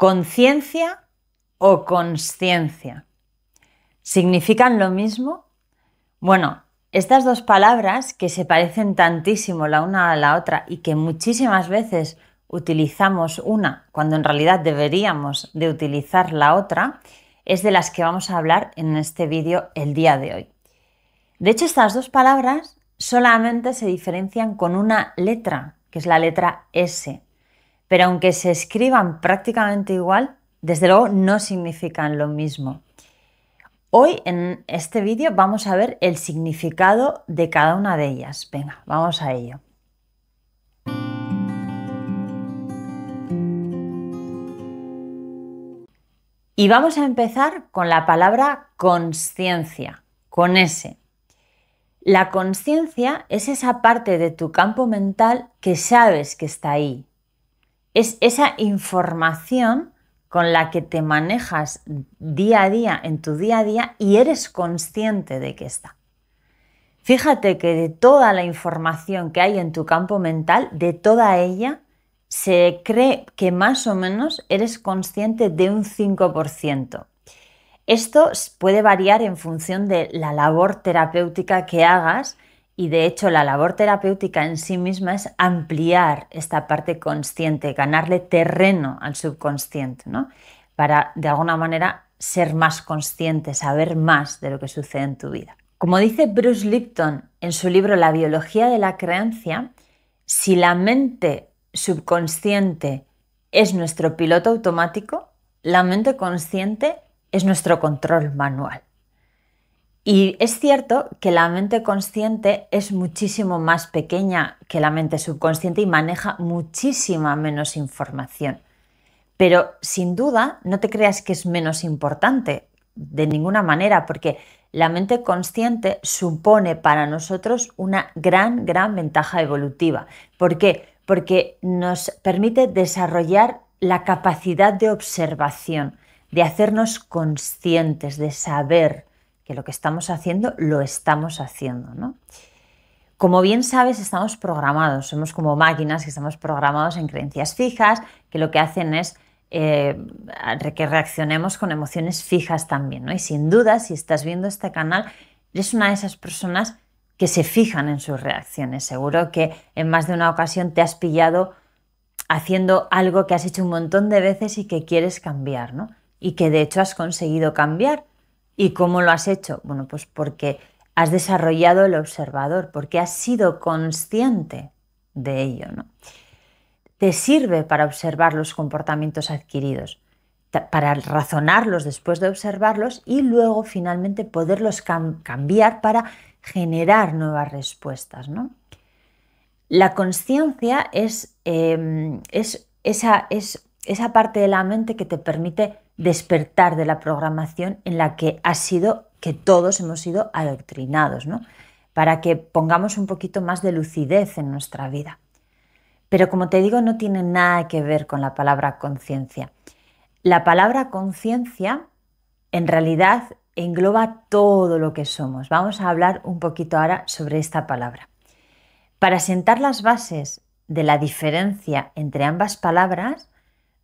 conciencia o consciencia. ¿Significan lo mismo? Bueno, estas dos palabras que se parecen tantísimo la una a la otra y que muchísimas veces utilizamos una cuando en realidad deberíamos de utilizar la otra, es de las que vamos a hablar en este vídeo el día de hoy. De hecho, estas dos palabras solamente se diferencian con una letra, que es la letra S pero aunque se escriban prácticamente igual, desde luego no significan lo mismo. Hoy en este vídeo vamos a ver el significado de cada una de ellas. Venga, vamos a ello. Y vamos a empezar con la palabra conciencia, con S. La conciencia es esa parte de tu campo mental que sabes que está ahí, es esa información con la que te manejas día a día, en tu día a día, y eres consciente de que está. Fíjate que de toda la información que hay en tu campo mental, de toda ella, se cree que más o menos eres consciente de un 5%. Esto puede variar en función de la labor terapéutica que hagas y de hecho la labor terapéutica en sí misma es ampliar esta parte consciente, ganarle terreno al subconsciente, Para de alguna manera ser más consciente, saber más de lo que sucede en tu vida. Como dice Bruce Lipton en su libro La biología de la creencia, si la mente subconsciente es nuestro piloto automático, la mente consciente es nuestro control manual. Y es cierto que la mente consciente es muchísimo más pequeña que la mente subconsciente y maneja muchísima menos información. Pero sin duda, no te creas que es menos importante de ninguna manera, porque la mente consciente supone para nosotros una gran, gran ventaja evolutiva. ¿Por qué? Porque nos permite desarrollar la capacidad de observación, de hacernos conscientes, de saber, que lo que estamos haciendo lo estamos haciendo. ¿no? Como bien sabes, estamos programados, somos como máquinas que estamos programados en creencias fijas, que lo que hacen es eh, que reaccionemos con emociones fijas también. ¿no? Y sin duda, si estás viendo este canal, eres una de esas personas que se fijan en sus reacciones. Seguro que en más de una ocasión te has pillado haciendo algo que has hecho un montón de veces y que quieres cambiar, ¿no? Y que de hecho has conseguido cambiar, ¿Y cómo lo has hecho? Bueno, pues porque has desarrollado el observador, porque has sido consciente de ello. ¿no? Te sirve para observar los comportamientos adquiridos, para razonarlos después de observarlos y luego finalmente poderlos cambiar para generar nuevas respuestas. ¿no? La conciencia em, es, esa, es esa parte de la mente que te permite despertar de la programación en la que ha sido, que todos hemos sido adoctrinados, para que pongamos un poquito más de lucidez en nuestra vida. Pero como te digo, no tiene nada que ver con la palabra conciencia. La palabra conciencia en realidad engloba todo lo que somos. Vamos a hablar un poquito ahora sobre esta palabra. Para sentar las bases de la diferencia entre ambas palabras,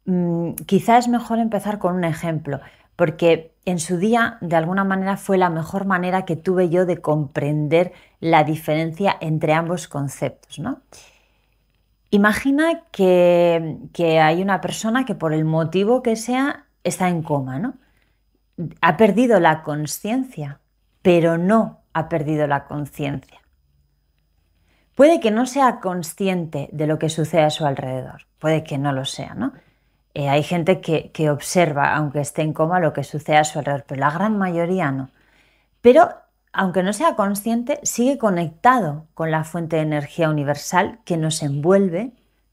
Mm, quizá es mejor empezar con un ejemplo, porque en su día, de alguna manera, fue la mejor manera que tuve yo de comprender la diferencia entre ambos conceptos. Imagina que, que, hay una persona que por el motivo que sea está en coma, ¿no? Ha perdido la conciencia, pero no ha perdido la conciencia. Puede que no sea consciente de lo que sucede a su alrededor, puede que no lo sea, ¿no? Eh, hay gente que, observa, aunque esté en coma, lo que sucede a su alrededor, pero la gran mayoría no. Pero, aunque no sea consciente, sigue conectado con la fuente de energía universal que nos envuelve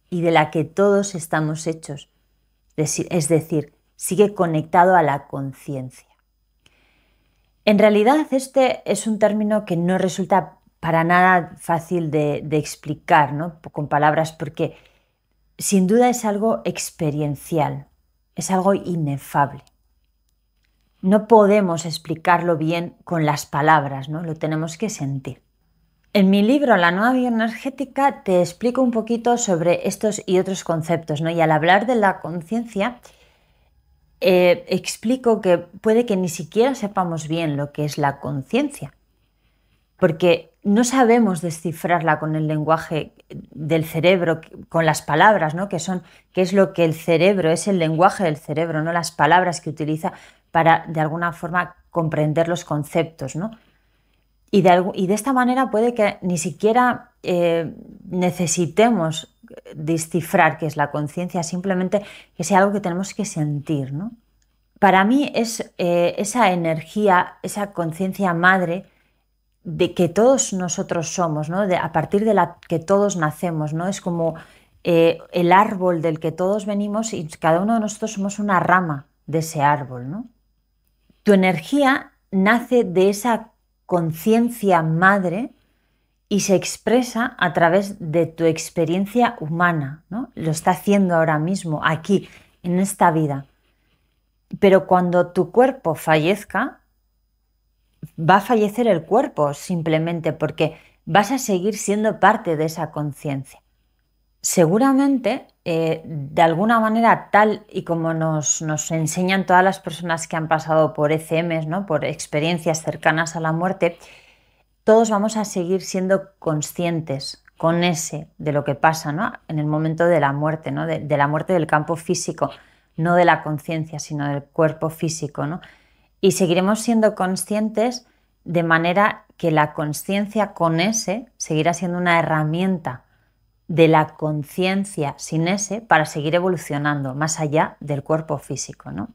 y de la que todos estamos hechos. Es decir, sigue conectado a la conciencia. En realidad, este es un término que no resulta para nada fácil de, explicar con palabras porque sin duda es algo experiencial, es algo inefable. No podemos explicarlo bien con las palabras, ¿no? Lo tenemos que sentir. En mi libro La nueva bioenergética te explico un poquito sobre estos y otros conceptos, ¿no? Y al hablar de la conciencia, eh, explico que puede que ni siquiera sepamos bien lo que es la conciencia porque no sabemos descifrarla con el lenguaje del cerebro, con las palabras, ¿no? Que son, es lo que el cerebro, es el lenguaje del cerebro, ¿no? Las palabras que utiliza para, de alguna forma, comprender los conceptos, ¿no? Y de, esta manera puede que ni siquiera eh, necesitemos descifrar qué es la conciencia, simplemente que sea algo que tenemos que sentir, ¿no? Para mí es eh, esa energía, esa conciencia madre, de que todos nosotros somos, a partir de la que todos nacemos, Es como eh, el árbol del que todos venimos y cada uno de nosotros somos una rama de ese árbol, Tu energía nace de esa conciencia madre y se expresa a través de tu experiencia humana, Lo está haciendo ahora mismo, aquí, en esta vida. Pero cuando tu cuerpo fallezca, va a fallecer el cuerpo simplemente porque vas a seguir siendo parte de esa conciencia. Seguramente, eh, de alguna manera, tal y como nos, enseñan todas las personas que han pasado por ECMs, ¿no? por experiencias cercanas a la muerte, todos vamos a seguir siendo conscientes con ese de lo que pasa en el momento de la muerte, ¿no? de, de, la muerte del campo físico, no de la conciencia, sino del cuerpo físico. ¿no? y seguiremos siendo conscientes de manera que la conciencia con S seguirá siendo una herramienta de la conciencia sin ese para seguir evolucionando más allá del cuerpo físico. ¿no?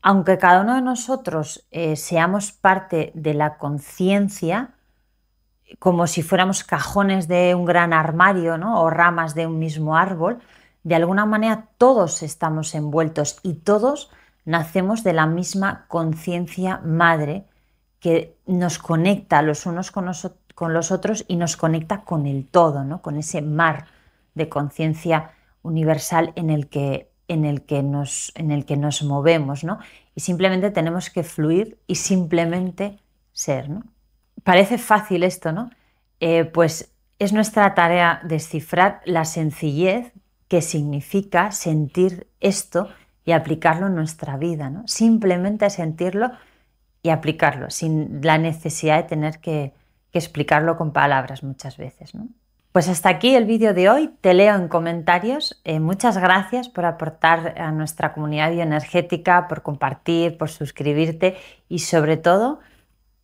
Aunque cada uno de nosotros eh, seamos parte de la conciencia, como si fuéramos cajones de un gran armario o ramas de un mismo árbol, de alguna manera todos estamos envueltos y todos nacemos de la misma conciencia madre que nos conecta los unos con, los otros y nos conecta con el todo, ¿no? con ese mar de conciencia universal en el que, en el que, nos, en el que nos movemos. ¿no? Y simplemente tenemos que fluir y simplemente ser. Parece fácil esto, ¿no? Eh, pues es nuestra tarea descifrar la sencillez que significa sentir esto y aplicarlo en nuestra vida, ¿no? Simplemente sentirlo y aplicarlo, sin la necesidad de tener que, explicarlo con palabras muchas veces, ¿no? Pues hasta aquí el vídeo de hoy. Te leo en comentarios. Eh, muchas gracias por aportar a nuestra comunidad bioenergética, por compartir, por suscribirte y sobre todo,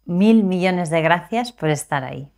mil millones de gracias por estar ahí.